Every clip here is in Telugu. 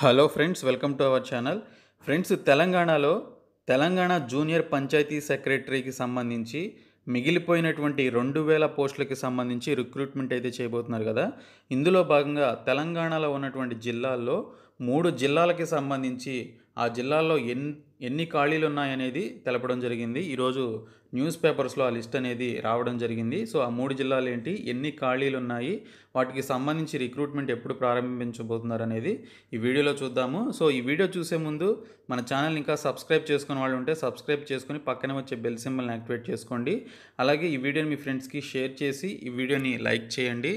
hello friends welcome to our channel friends తెలంగాణలో తెలంగాణ జూనియర్ పంచాయతీ సెక్రటరీకి సంబంధించి మిగిలిపోయినటువంటి రెండు వేల పోస్టులకి సంబంధించి రిక్రూట్మెంట్ అయితే చేయబోతున్నారు కదా ఇందులో భాగంగా తెలంగాణలో ఉన్నటువంటి జిల్లాల్లో మూడు జిల్లాలకి సంబంధించి ఆ జిల్లాల్లో ఎన్ ఎన్ని ఖాళీలు ఉన్నాయనేది తెలపడం జరిగింది ఈరోజు న్యూస్ పేపర్స్లో ఆ లిస్ట్ అనేది రావడం జరిగింది సో ఆ మూడు జిల్లాలు ఏంటి ఎన్ని ఖాళీలు ఉన్నాయి వాటికి సంబంధించి రిక్రూట్మెంట్ ఎప్పుడు ప్రారంభించబోతున్నారు అనేది ఈ వీడియోలో చూద్దాము సో ఈ వీడియో చూసే ముందు మన ఛానల్ ఇంకా సబ్స్క్రైబ్ చేసుకున్న వాళ్ళు ఉంటే సబ్స్క్రైబ్ చేసుకుని పక్కనే వచ్చే బెల్ సింబల్ని యాక్టివేట్ చేసుకోండి అలాగే ఈ వీడియోని మీ ఫ్రెండ్స్కి షేర్ చేసి ఈ వీడియోని లైక్ చేయండి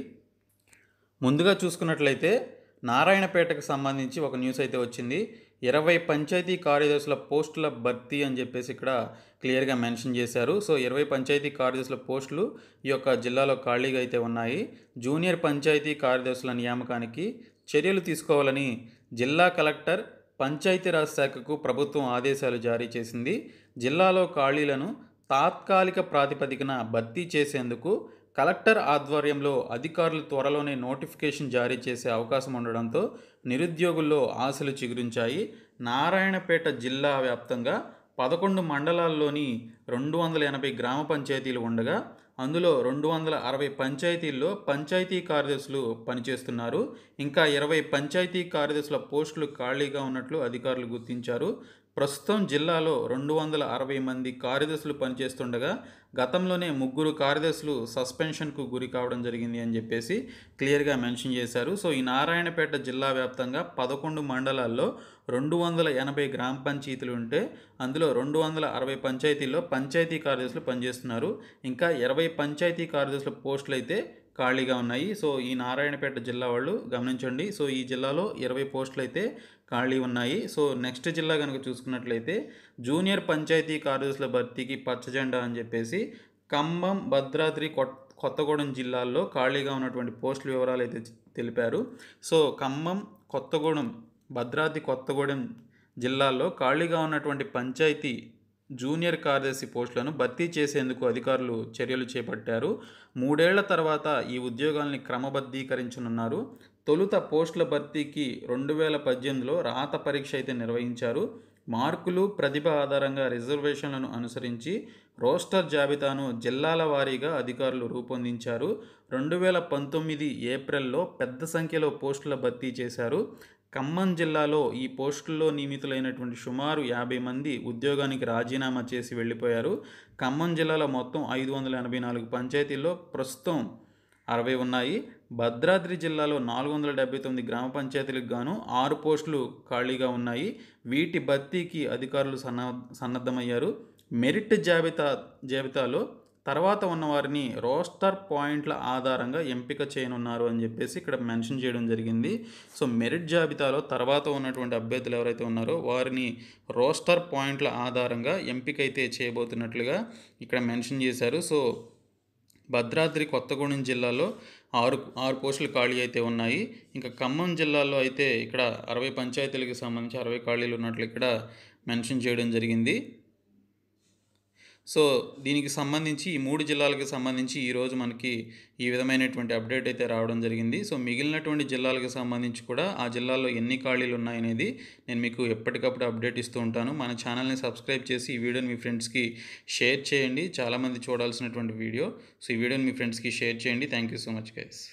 ముందుగా చూసుకున్నట్లయితే నారాయణపేటకు సంబంధించి ఒక న్యూస్ అయితే వచ్చింది ఇరవై పంచాయతీ కార్యదర్శుల పోస్టుల భర్తీ అని చెప్పేసి ఇక్కడ క్లియర్గా మెన్షన్ చేశారు సో ఇరవై పంచాయతీ కార్యదర్శుల పోస్టులు ఈ యొక్క జిల్లాలో ఖాళీగా అయితే ఉన్నాయి జూనియర్ పంచాయతీ కార్యదర్శుల నియామకానికి చర్యలు తీసుకోవాలని జిల్లా కలెక్టర్ పంచాయతీరాజ్ శాఖకు ప్రభుత్వం ఆదేశాలు జారీ చేసింది జిల్లాలో ఖాళీలను తాత్కాలిక ప్రాతిపదికన భర్తీ చేసేందుకు కలెక్టర్ ఆధ్వర్యంలో అధికారులు త్వరలోనే నోటిఫికేషన్ జారీ చేసే అవకాశం ఉండడంతో నిరుద్యోగుల్లో ఆశలు చిగురించాయి నారాయణపేట జిల్లా వ్యాప్తంగా పదకొండు మండలాల్లోని రెండు వందల ఎనభై గ్రామ పంచాయతీలు ఉండగా అందులో రెండు వందల అరవై పంచాయతీల్లో పంచాయతీ కార్యదర్శులు పనిచేస్తున్నారు ఇంకా ఇరవై పంచాయతీ కార్యదర్శుల పోస్టులు ఖాళీగా ఉన్నట్లు అధికారులు గుర్తించారు ప్రస్తుతం జిల్లాలో రెండు వందల అరవై మంది కార్యదర్శులు పనిచేస్తుండగా గతంలోనే ముగ్గురు కార్యదర్శులు సస్పెన్షన్కు గురి కావడం జరిగింది అని చెప్పేసి క్లియర్గా మెన్షన్ చేశారు సో ఈ నారాయణపేట జిల్లా వ్యాప్తంగా పదకొండు మండలాల్లో రెండు వందల ఎనభై గ్రామ పంచాయతీలు ఉంటే అందులో రెండు వందల అరవై పంచాయతీల్లో పంచాయతీ కార్యదర్శులు పనిచేస్తున్నారు ఇంకా ఇరవై పంచాయతీ కార్యదర్శుల పోస్టులు అయితే ఖాళీగా ఉన్నాయి సో ఈ నారాయణపేట జిల్లా వాళ్ళు గమనించండి సో ఈ జిల్లాలో ఇరవై పోస్టులు అయితే ఖాళీ ఉన్నాయి సో నెక్స్ట్ జిల్లా కనుక చూసుకున్నట్లయితే జూనియర్ పంచాయతీ కార్యదర్శుల భర్తీకి పచ్చజెండా అని చెప్పేసి ఖమ్మం భద్రాద్రి కొత్తగూడెం జిల్లాల్లో ఖాళీగా ఉన్నటువంటి పోస్టుల వివరాలు అయితే తెలిపారు సో ఖమ్మం కొత్తగూడెం భద్రాద్రి కొత్తగూడెం జిల్లాల్లో ఖాళీగా ఉన్నటువంటి పంచాయతీ జూనియర్ కార్యదర్శి పోస్టులను భర్తీ చేసేందుకు అధికారులు చర్యలు చేపట్టారు మూడేళ్ల తర్వాత ఈ ఉద్యోగాల్ని క్రమబద్ధీకరించనున్నారు తొలుత పోస్టుల భర్తీకి రెండు వేల పద్దెనిమిదిలో రాత పరీక్ష అయితే నిర్వహించారు మార్కులు ప్రతిభ ఆధారంగా రిజర్వేషన్లను అనుసరించి రోస్టర్ జాబితాను జిల్లాల వారీగా అధికారులు రూపొందించారు రెండు వేల పంతొమ్మిది ఏప్రిల్లో పెద్ద సంఖ్యలో పోస్టుల భర్తీ చేశారు ఖమ్మం జిల్లాలో ఈ పోస్టుల్లో నియమితులైనటువంటి సుమారు యాభై మంది ఉద్యోగానికి రాజీనామా చేసి వెళ్ళిపోయారు ఖమ్మం జిల్లాలో మొత్తం ఐదు వందల ఎనభై నాలుగు పంచాయతీల్లో ప్రస్తుతం అరవై ఉన్నాయి భద్రాద్రి జిల్లాలో నాలుగు వందల డెబ్బై తొమ్మిది గ్రామ పంచాయతీలకు గాను ఆరు పోస్టులు ఖాళీగా ఉన్నాయి వీటి భర్తీకి అధికారులు సన్న సన్నద్ధమయ్యారు మెరిట్ జాబితా జాబితాలో తర్వాత ఉన్న వారిని రోస్టర్ పాయింట్ల ఆధారంగా ఎంపిక చేయనున్నారు అని చెప్పేసి ఇక్కడ మెన్షన్ చేయడం జరిగింది సో మెరిట్ జాబితాలో తర్వాత ఉన్నటువంటి అభ్యర్థులు ఎవరైతే ఉన్నారో వారిని రోస్టర్ పాయింట్ల ఆధారంగా ఎంపిక అయితే చేయబోతున్నట్లుగా ఇక్కడ మెన్షన్ చేశారు సో భద్రాద్రి కొత్తగూడెం జిల్లాలో ఆరు ఆరు పోస్టులు ఖాళీ అయితే ఉన్నాయి ఇంకా ఖమ్మం జిల్లాలో అయితే ఇక్కడ అరవై పంచాయతీలకు సంబంధించి అరవై ఖాళీలు ఉన్నట్లు ఇక్కడ మెన్షన్ చేయడం జరిగింది సో దీనికి సంబంధించి ఈ మూడు జిల్లాలకు సంబంధించి ఈరోజు మనకి ఈ విధమైనటువంటి అప్డేట్ అయితే రావడం జరిగింది సో మిగిలినటువంటి జిల్లాలకు సంబంధించి కూడా ఆ జిల్లాలో ఎన్ని ఖాళీలు ఉన్నాయనేది నేను మీకు ఎప్పటికప్పుడు అప్డేట్ ఇస్తూ ఉంటాను మన ఛానల్ని సబ్స్క్రైబ్ చేసి ఈ వీడియోని మీ ఫ్రెండ్స్కి షేర్ చేయండి చాలామంది చూడాల్సినటువంటి వీడియో సో ఈ వీడియోని మీ ఫ్రెండ్స్కి షేర్ చేయండి thank you so much guys